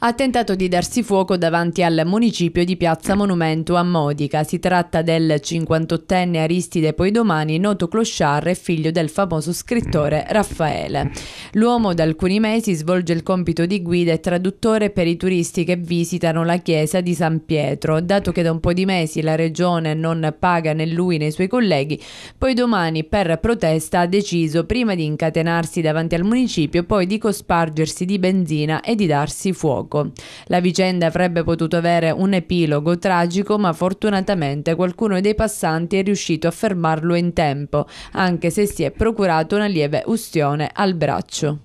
ha tentato di darsi fuoco davanti al municipio di Piazza Monumento a Modica. Si tratta del 58enne Aristide Poidomani, noto clochard e figlio del famoso scrittore Raffaele. L'uomo da alcuni mesi svolge il compito di guida e traduttore per i turisti che visitano la chiesa di San Pietro. Dato che da un po' di mesi la regione non paga né lui né i suoi colleghi, Poidomani per protesta ha deciso prima di incatenarsi davanti al municipio, poi di cospargersi di benzina e di darsi fuoco fuoco. La vicenda avrebbe potuto avere un epilogo tragico, ma fortunatamente qualcuno dei passanti è riuscito a fermarlo in tempo, anche se si è procurato una lieve ustione al braccio.